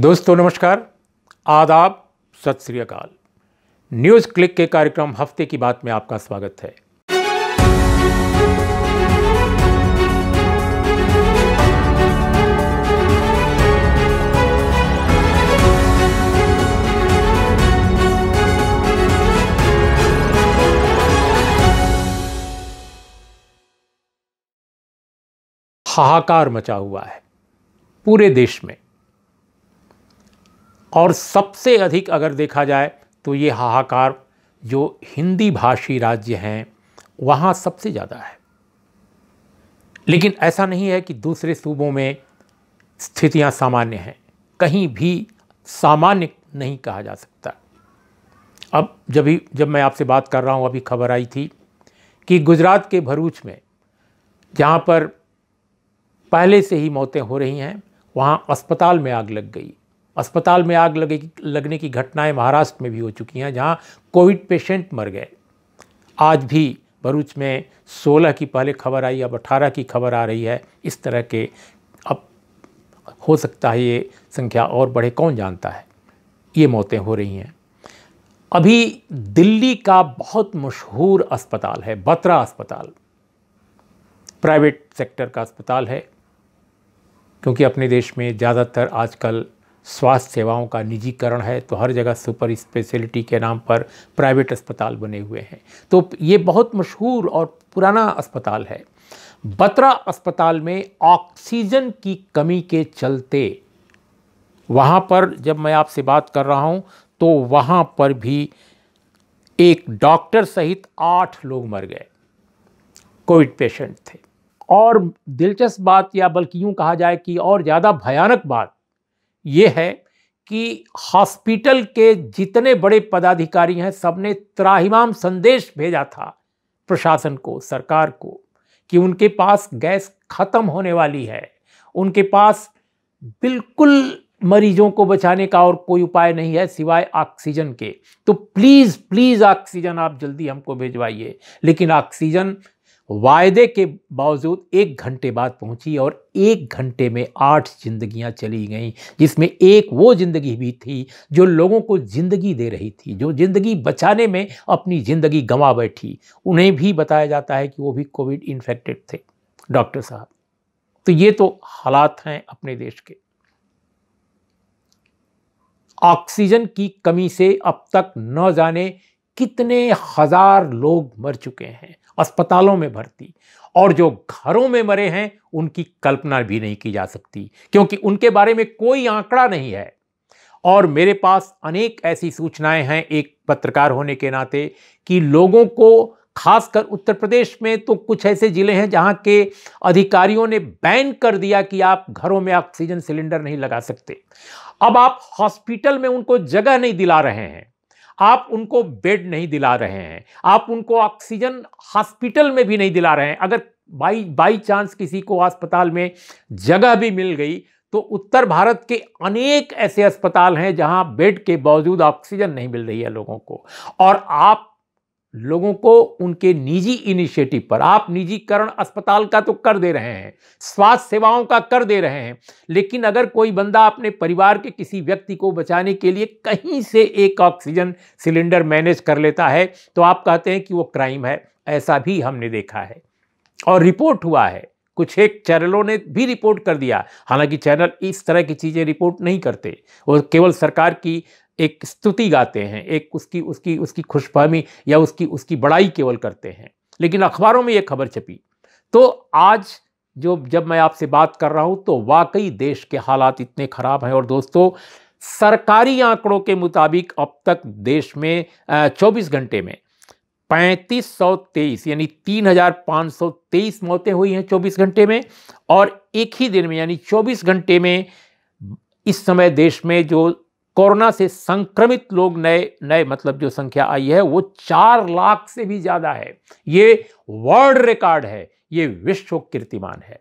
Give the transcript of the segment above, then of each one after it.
दोस्तों नमस्कार आदाब सत श्री अकाल न्यूज़ क्लिक के कार्यक्रम हफ्ते की बात में आपका स्वागत है हाहाकार मचा हुआ है पूरे देश में और सबसे अधिक अगर देखा जाए तो ये हाहाकार जो हिंदी भाषी राज्य हैं वहाँ सबसे ज़्यादा है लेकिन ऐसा नहीं है कि दूसरे सूबों में स्थितियाँ सामान्य हैं कहीं भी सामान्य नहीं कहा जा सकता अब जब ही जब मैं आपसे बात कर रहा हूँ अभी खबर आई थी कि गुजरात के भरूच में जहाँ पर पहले से ही मौतें हो रही हैं वहाँ अस्पताल में आग लग गई अस्पताल में आग लगे लगने की घटनाएं महाराष्ट्र में भी हो चुकी हैं जहां कोविड पेशेंट मर गए आज भी भरूच में 16 की पहले खबर आई अब 18 की खबर आ रही है इस तरह के अब हो सकता है ये संख्या और बढ़े कौन जानता है ये मौतें हो रही हैं अभी दिल्ली का बहुत मशहूर अस्पताल है बत्रा अस्पताल प्राइवेट सेक्टर का अस्पताल है क्योंकि अपने देश में ज़्यादातर आजकल स्वास्थ्य सेवाओं का निजीकरण है तो हर जगह सुपर स्पेशलिटी के नाम पर प्राइवेट अस्पताल बने हुए हैं तो ये बहुत मशहूर और पुराना अस्पताल है बत्रा अस्पताल में ऑक्सीजन की कमी के चलते वहाँ पर जब मैं आपसे बात कर रहा हूँ तो वहाँ पर भी एक डॉक्टर सहित आठ लोग मर गए कोविड पेशेंट थे और दिलचस्प बात या बल्कि यूँ कहा जाए कि और ज़्यादा भयानक बात ये है कि हॉस्पिटल के जितने बड़े पदाधिकारी हैं सबने त्राहिमाम संदेश भेजा था प्रशासन को सरकार को कि उनके पास गैस खत्म होने वाली है उनके पास बिल्कुल मरीजों को बचाने का और कोई उपाय नहीं है सिवाय ऑक्सीजन के तो प्लीज़ प्लीज़ ऑक्सीजन आप जल्दी हमको भेजवाइए लेकिन ऑक्सीजन वायदे के बावजूद एक घंटे बाद पहुंची और एक घंटे में आठ जिंदगियां चली गईं जिसमें एक वो ज़िंदगी भी थी जो लोगों को ज़िंदगी दे रही थी जो ज़िंदगी बचाने में अपनी ज़िंदगी गंवा बैठी उन्हें भी बताया जाता है कि वो भी कोविड इन्फेक्टेड थे डॉक्टर साहब तो ये तो हालात हैं अपने देश के ऑक्सीजन की कमी से अब तक न जाने कितने हज़ार लोग मर चुके हैं अस्पतालों में भर्ती और जो घरों में मरे हैं उनकी कल्पना भी नहीं की जा सकती क्योंकि उनके बारे में कोई आंकड़ा नहीं है और मेरे पास अनेक ऐसी सूचनाएं हैं एक पत्रकार होने के नाते कि लोगों को खासकर उत्तर प्रदेश में तो कुछ ऐसे ज़िले हैं जहां के अधिकारियों ने बैन कर दिया कि आप घरों में ऑक्सीजन सिलेंडर नहीं लगा सकते अब आप हॉस्पिटल में उनको जगह नहीं दिला रहे हैं आप उनको बेड नहीं दिला रहे हैं आप उनको ऑक्सीजन हॉस्पिटल में भी नहीं दिला रहे हैं अगर बाई बाई चांस किसी को अस्पताल में जगह भी मिल गई तो उत्तर भारत के अनेक ऐसे अस्पताल हैं जहां बेड के बावजूद ऑक्सीजन नहीं मिल रही है लोगों को और आप लोगों को उनके निजी इनिशिएटिव पर आप निजीकरण अस्पताल का तो कर दे रहे हैं स्वास्थ्य सेवाओं का कर दे रहे हैं लेकिन अगर कोई बंदा अपने परिवार के किसी व्यक्ति को बचाने के लिए कहीं से एक ऑक्सीजन सिलेंडर मैनेज कर लेता है तो आप कहते हैं कि वो क्राइम है ऐसा भी हमने देखा है और रिपोर्ट हुआ है कुछ एक चैनलों ने भी रिपोर्ट कर दिया हालांकि चैनल इस तरह की चीज़ें रिपोर्ट नहीं करते वो केवल सरकार की एक स्तुति गाते हैं एक उसकी उसकी उसकी खुशफहमी या उसकी उसकी बड़ाई केवल करते हैं लेकिन अखबारों में ये खबर छपी तो आज जो जब मैं आपसे बात कर रहा हूँ तो वाकई देश के हालात इतने ख़राब हैं और दोस्तों सरकारी आंकड़ों के मुताबिक अब तक देश में 24 घंटे में 3523 यानी 3523 मौतें हुई हैं 24 घंटे में और एक ही दिन में यानी 24 घंटे में इस समय देश में जो कोरोना से संक्रमित लोग नए नए मतलब जो संख्या आई है वो चार लाख से भी ज्यादा है ये वर्ल्ड रिकॉर्ड है ये विश्व कीर्तिमान है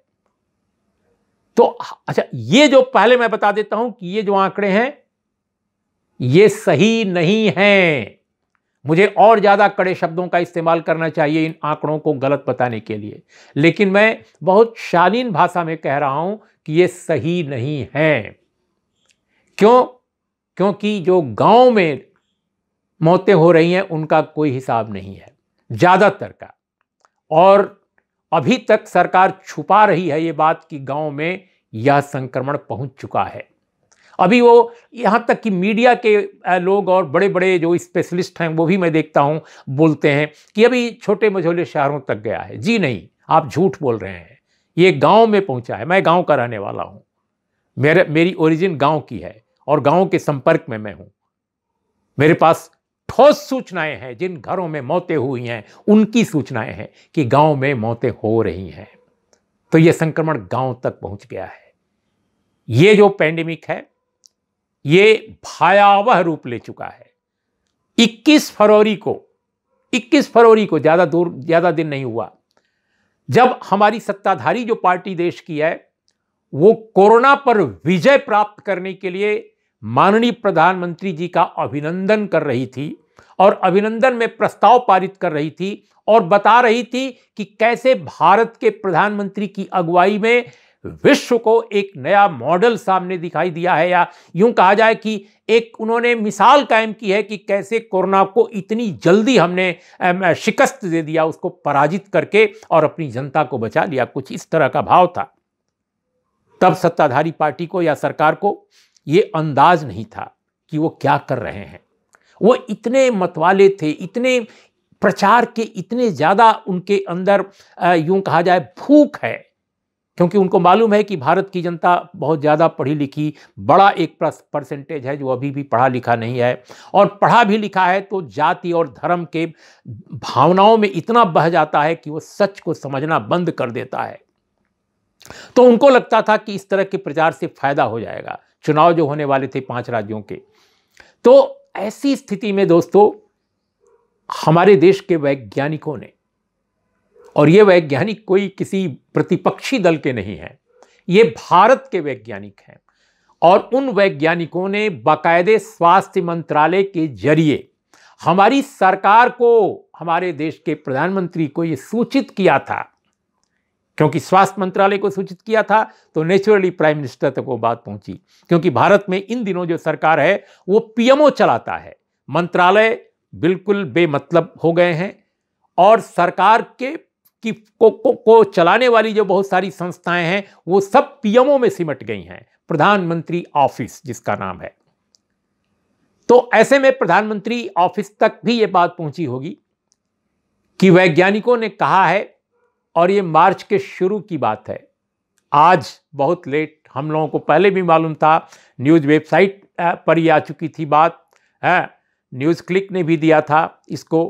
तो अच्छा ये जो पहले मैं बता देता हूं कि ये जो आंकड़े हैं ये सही नहीं हैं मुझे और ज़्यादा कड़े शब्दों का इस्तेमाल करना चाहिए इन आंकड़ों को गलत बताने के लिए लेकिन मैं बहुत शालीन भाषा में कह रहा हूं कि ये सही नहीं है क्यों क्योंकि जो गांव में मौतें हो रही हैं उनका कोई हिसाब नहीं है ज़्यादातर का और अभी तक सरकार छुपा रही है ये बात कि गांव में यह संक्रमण पहुंच चुका है अभी वो यहाँ तक कि मीडिया के लोग और बड़े बड़े जो स्पेशलिस्ट हैं वो भी मैं देखता हूँ बोलते हैं कि अभी छोटे मझोले शहरों तक गया है जी नहीं आप झूठ बोल रहे हैं ये गांव में पहुँचा है मैं गांव का रहने वाला हूँ मेरे मेरी ओरिजिन गांव की है और गांव के संपर्क में मैं हूं मेरे पास ठोस सूचनाएं हैं जिन घरों में मौतें हुई हैं उनकी सूचनाएं हैं कि गांव में मौतें हो रही हैं तो यह संक्रमण गांव तक पहुंच गया है ये जो पैंडेमिक है ये भयावह रूप ले चुका है 21 फरवरी को 21 फरवरी को ज़्यादा दूर ज़्यादा दिन नहीं हुआ जब हमारी सत्ताधारी जो पार्टी देश की है वो कोरोना पर विजय प्राप्त करने के लिए माननीय प्रधानमंत्री जी का अभिनंदन कर रही थी और अभिनंदन में प्रस्ताव पारित कर रही थी और बता रही थी कि कैसे भारत के प्रधानमंत्री की अगुवाई में विश्व को एक नया मॉडल सामने दिखाई दिया है या यूं कहा जाए कि एक उन्होंने मिसाल कायम की है कि कैसे कोरोना को इतनी जल्दी हमने शिकस्त दे दिया उसको पराजित करके और अपनी जनता को बचा लिया कुछ इस तरह का भाव था तब सत्ताधारी पार्टी को या सरकार को ये अंदाज नहीं था कि वो क्या कर रहे हैं वो इतने मतवाले थे इतने प्रचार के इतने ज़्यादा उनके अंदर यूं कहा जाए भूख है क्योंकि उनको मालूम है कि भारत की जनता बहुत ज़्यादा पढ़ी लिखी बड़ा एक परसेंटेज है जो अभी भी पढ़ा लिखा नहीं है और पढ़ा भी लिखा है तो जाति और धर्म के भावनाओं में इतना बह जाता है कि वो सच को समझना बंद कर देता है तो उनको लगता था कि इस तरह के प्रचार से फायदा हो जाएगा चुनाव जो होने वाले थे पांच राज्यों के तो ऐसी स्थिति में दोस्तों हमारे देश के वैज्ञानिकों ने और ये वैज्ञानिक कोई किसी प्रतिपक्षी दल के नहीं हैं ये भारत के वैज्ञानिक हैं और उन वैज्ञानिकों ने बाकायदे स्वास्थ्य मंत्रालय के जरिए हमारी सरकार को हमारे देश के प्रधानमंत्री को ये सूचित किया था क्योंकि स्वास्थ्य मंत्रालय को सूचित किया था तो नेचुरली प्राइम मिनिस्टर तक वो बात पहुंची क्योंकि भारत में इन दिनों जो सरकार है वो पीएमओ चलाता है मंत्रालय बिल्कुल बेमतलब हो गए हैं और सरकार के की को, को, को चलाने वाली जो बहुत सारी संस्थाएं हैं वो सब पीएमओ में सिमट गई हैं प्रधानमंत्री ऑफिस जिसका नाम है तो ऐसे में प्रधानमंत्री ऑफिस तक भी ये बात पहुंची होगी कि वैज्ञानिकों ने कहा है और ये मार्च के शुरू की बात है आज बहुत लेट हम लोगों को पहले भी मालूम था न्यूज़ वेबसाइट पर ही आ चुकी थी बात है न्यूज़ क्लिक ने भी दिया था इसको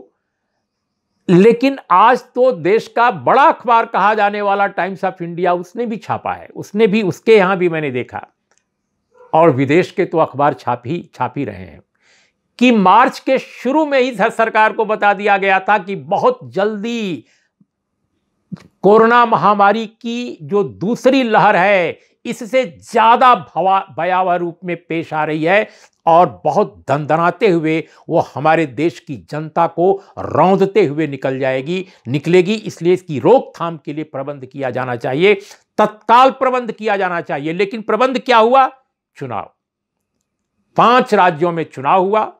लेकिन आज तो देश का बड़ा अखबार कहा जाने वाला टाइम्स ऑफ इंडिया उसने भी छापा है उसने भी उसके यहाँ भी मैंने देखा और विदेश के तो अखबार छाप ही छाप ही रहे हैं कि मार्च के शुरू में ही सरकार को बता दिया गया था कि बहुत जल्दी कोरोना महामारी की जो दूसरी लहर है इससे ज़्यादा भयावह रूप में पेश आ रही है और बहुत दनदनाते हुए वो हमारे देश की जनता को रौंदते हुए निकल जाएगी निकलेगी इसलिए इसकी रोकथाम के लिए प्रबंध किया जाना चाहिए तत्काल प्रबंध किया जाना चाहिए लेकिन प्रबंध क्या हुआ चुनाव पांच राज्यों में चुनाव हुआ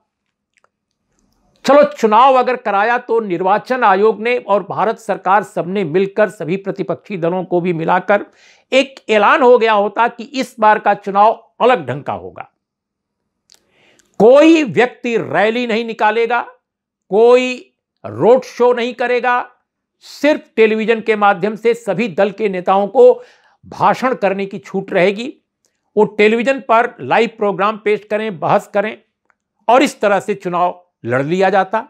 चलो चुनाव अगर कराया तो निर्वाचन आयोग ने और भारत सरकार सबने मिलकर सभी प्रतिपक्षी दलों को भी मिलाकर एक ऐलान हो गया होता कि इस बार का चुनाव अलग ढंग का होगा कोई व्यक्ति रैली नहीं निकालेगा कोई रोड शो नहीं करेगा सिर्फ टेलीविजन के माध्यम से सभी दल के नेताओं को भाषण करने की छूट रहेगी वो टेलीविजन पर लाइव प्रोग्राम पेश करें बहस करें और इस तरह से चुनाव लड़ लिया जाता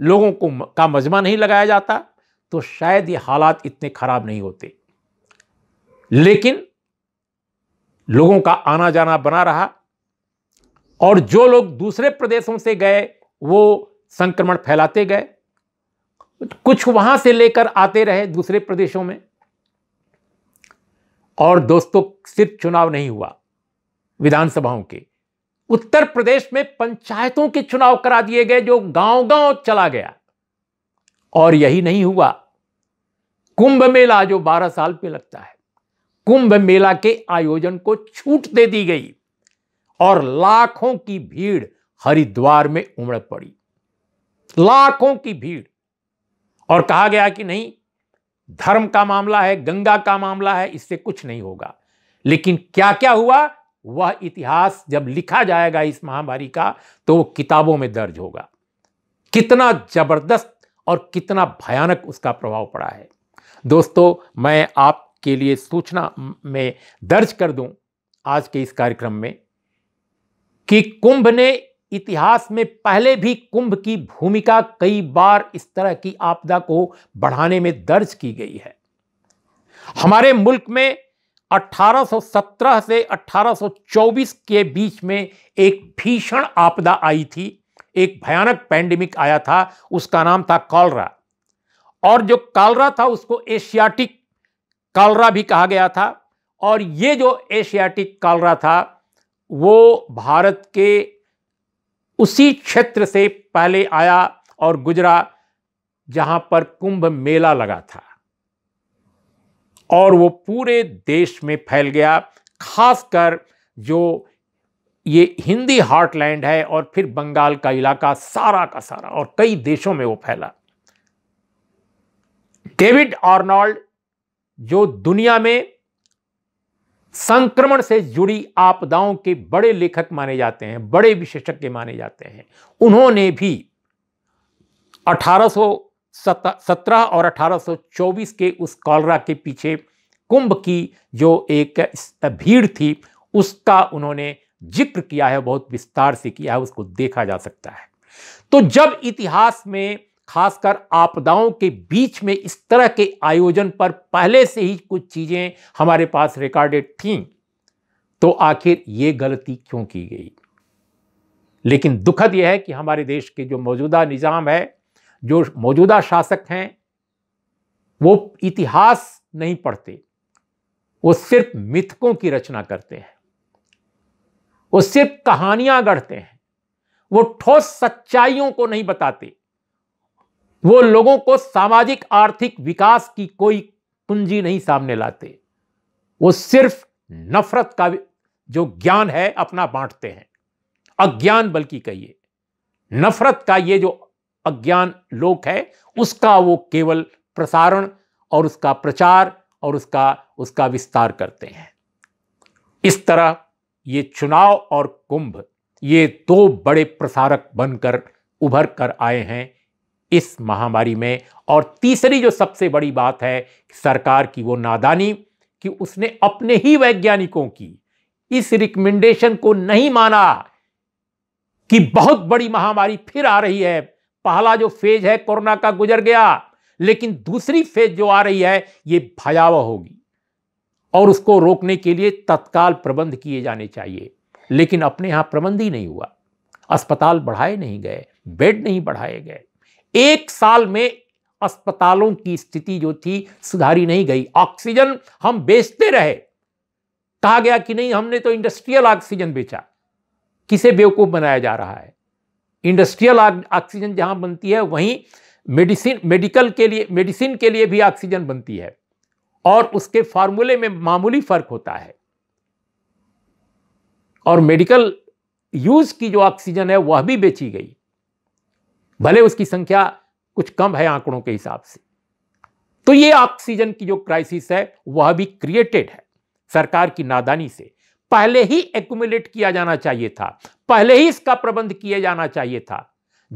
लोगों को का मजमा नहीं लगाया जाता तो शायद ये हालात इतने खराब नहीं होते लेकिन लोगों का आना जाना बना रहा और जो लोग दूसरे प्रदेशों से गए वो संक्रमण फैलाते गए कुछ वहां से लेकर आते रहे दूसरे प्रदेशों में और दोस्तों सिर्फ चुनाव नहीं हुआ विधानसभाओं के उत्तर प्रदेश में पंचायतों के चुनाव करा दिए गए जो गांव गांव चला गया और यही नहीं हुआ कुंभ मेला जो 12 साल पे लगता है कुंभ मेला के आयोजन को छूट दे दी गई और लाखों की भीड़ हरिद्वार में उमड़ पड़ी लाखों की भीड़ और कहा गया कि नहीं धर्म का मामला है गंगा का मामला है इससे कुछ नहीं होगा लेकिन क्या क्या हुआ वह इतिहास जब लिखा जाएगा इस महामारी का तो वो किताबों में दर्ज होगा कितना जबरदस्त और कितना भयानक उसका प्रभाव पड़ा है दोस्तों मैं आपके लिए सूचना में दर्ज कर दूं आज के इस कार्यक्रम में कि कुंभ ने इतिहास में पहले भी कुंभ की भूमिका कई बार इस तरह की आपदा को बढ़ाने में दर्ज की गई है हमारे मुल्क में 1817 से 1824 के बीच में एक भीषण आपदा आई थी एक भयानक पैंडेमिक आया था उसका नाम था कॉलरा और जो कालरा था उसको एशियाटिक कालरा भी कहा गया था और ये जो एशियाटिक कालरा था वो भारत के उसी क्षेत्र से पहले आया और गुजरा जहां पर कुंभ मेला लगा था और वो पूरे देश में फैल गया खासकर जो ये हिंदी हार्टलैंड है और फिर बंगाल का इलाका सारा का सारा और कई देशों में वो फैला डेविड आर्नॉल्ड जो दुनिया में संक्रमण से जुड़ी आपदाओं के बड़े लेखक माने जाते हैं बड़े विशेषज्ञ माने जाते हैं उन्होंने भी अठारह सत्रह और 1824 के उस कॉलरा के पीछे कुंभ की जो एक भीड़ थी उसका उन्होंने जिक्र किया है बहुत विस्तार से किया है उसको देखा जा सकता है तो जब इतिहास में खासकर आपदाओं के बीच में इस तरह के आयोजन पर पहले से ही कुछ चीज़ें हमारे पास रिकॉर्डेड थीं तो आखिर ये गलती क्यों की गई लेकिन दुखद यह है कि हमारे देश के जो मौजूदा निज़ाम है जो मौजूदा शासक हैं वो इतिहास नहीं पढ़ते वो सिर्फ मिथकों की रचना करते हैं वो सिर्फ कहानियां गढ़ते हैं वो ठोस सच्चाइयों को नहीं बताते वो लोगों को सामाजिक आर्थिक विकास की कोई कुंजी नहीं सामने लाते वो सिर्फ नफरत का जो ज्ञान है अपना बांटते हैं अज्ञान बल्कि कहिए नफरत का ये जो अज्ञान लोक है उसका वो केवल प्रसारण और उसका प्रचार और उसका उसका विस्तार करते हैं इस तरह ये चुनाव और कुंभ ये दो बड़े प्रसारक बनकर उभर कर आए हैं इस महामारी में और तीसरी जो सबसे बड़ी बात है सरकार की वो नादानी कि उसने अपने ही वैज्ञानिकों की इस रिकमेंडेशन को नहीं माना कि बहुत बड़ी महामारी फिर आ रही है पहला जो फेज है कोरोना का गुजर गया लेकिन दूसरी फेज जो आ रही है ये भयावह होगी और उसको रोकने के लिए तत्काल प्रबंध किए जाने चाहिए लेकिन अपने यहां प्रबंध ही नहीं हुआ अस्पताल बढ़ाए नहीं गए बेड नहीं बढ़ाए गए एक साल में अस्पतालों की स्थिति जो थी सुधारी नहीं गई ऑक्सीजन हम बेचते रहे कहा गया कि नहीं हमने तो इंडस्ट्रियल ऑक्सीजन बेचा किसे बेवकूफ बनाया जा रहा है इंडस्ट्रियल ऑक्सीजन जहाँ बनती है वहीं मेडिसिन मेडिकल के लिए मेडिसिन के लिए भी ऑक्सीजन बनती है और उसके फार्मूले में मामूली फ़र्क होता है और मेडिकल यूज़ की जो ऑक्सीजन है वह भी बेची गई भले उसकी संख्या कुछ कम है आंकड़ों के हिसाब से तो ये ऑक्सीजन की जो क्राइसिस है वह भी क्रिएटेड है सरकार की नादानी से पहले ही एक्यूमुलेट किया जाना चाहिए था पहले ही इसका प्रबंध किया जाना चाहिए था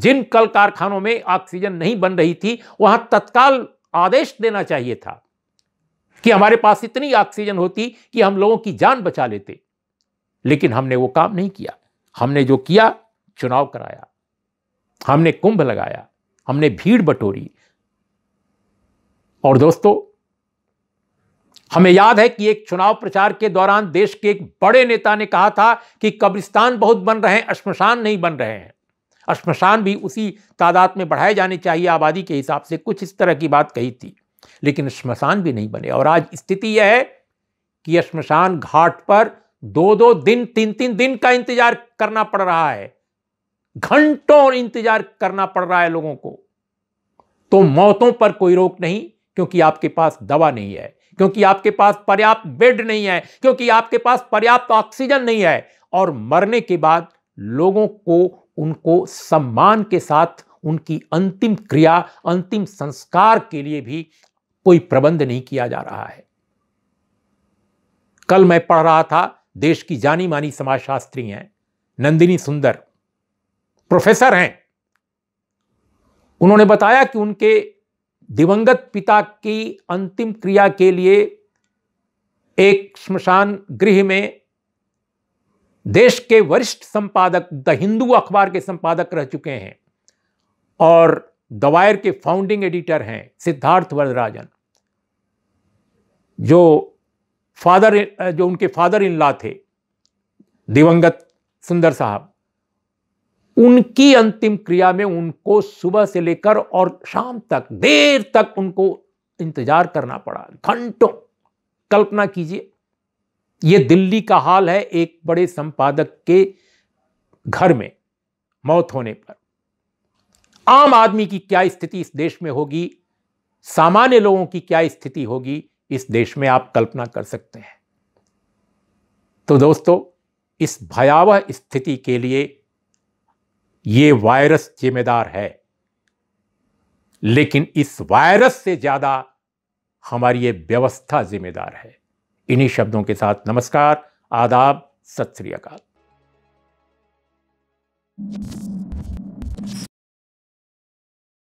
जिन कल कारखानों में ऑक्सीजन नहीं बन रही थी वहां तत्काल आदेश देना चाहिए था कि हमारे पास इतनी ऑक्सीजन होती कि हम लोगों की जान बचा लेते लेकिन हमने वो काम नहीं किया हमने जो किया चुनाव कराया हमने कुंभ लगाया हमने भीड़ बटोरी और दोस्तों हमें याद है कि एक चुनाव प्रचार के दौरान देश के एक बड़े नेता ने कहा था कि कब्रिस्तान बहुत बन रहे हैं श्मशान नहीं बन रहे हैं श्मशान भी उसी तादाद में बढ़ाए जाने चाहिए आबादी के हिसाब से कुछ इस तरह की बात कही थी लेकिन श्मशान भी नहीं बने और आज स्थिति यह है कि श्मशान घाट पर दो दो दिन तीन तीन दिन का इंतजार करना पड़ रहा है घंटों इंतजार करना पड़ रहा है लोगों को तो मौतों पर कोई रोक नहीं क्योंकि आपके पास दवा नहीं है क्योंकि आपके पास पर्याप्त बेड नहीं है क्योंकि आपके पास पर्याप्त ऑक्सीजन नहीं है और मरने के बाद लोगों को उनको सम्मान के साथ उनकी अंतिम क्रिया अंतिम संस्कार के लिए भी कोई प्रबंध नहीं किया जा रहा है कल मैं पढ़ रहा था देश की जानी मानी समाजशास्त्री हैं नंदिनी सुंदर प्रोफेसर हैं उन्होंने बताया कि उनके दिवंगत पिता की अंतिम क्रिया के लिए एक स्मशान गृह में देश के वरिष्ठ संपादक द हिंदू अखबार के संपादक रह चुके हैं और दवायर के फाउंडिंग एडिटर हैं सिद्धार्थ वरदराजन जो फादर जो उनके फादर इन ला थे दिवंगत सुंदर साहब उनकी अंतिम क्रिया में उनको सुबह से लेकर और शाम तक देर तक उनको इंतजार करना पड़ा घंटों कल्पना कीजिए ये दिल्ली का हाल है एक बड़े संपादक के घर में मौत होने पर आम आदमी की क्या स्थिति इस देश में होगी सामान्य लोगों की क्या स्थिति होगी इस देश में आप कल्पना कर सकते हैं तो दोस्तों इस भयावह स्थिति के लिए ये वायरस जिम्मेदार है लेकिन इस वायरस से ज्यादा हमारी ये व्यवस्था जिम्मेदार है इन्हीं शब्दों के साथ नमस्कार आदाब सत श्री अकाल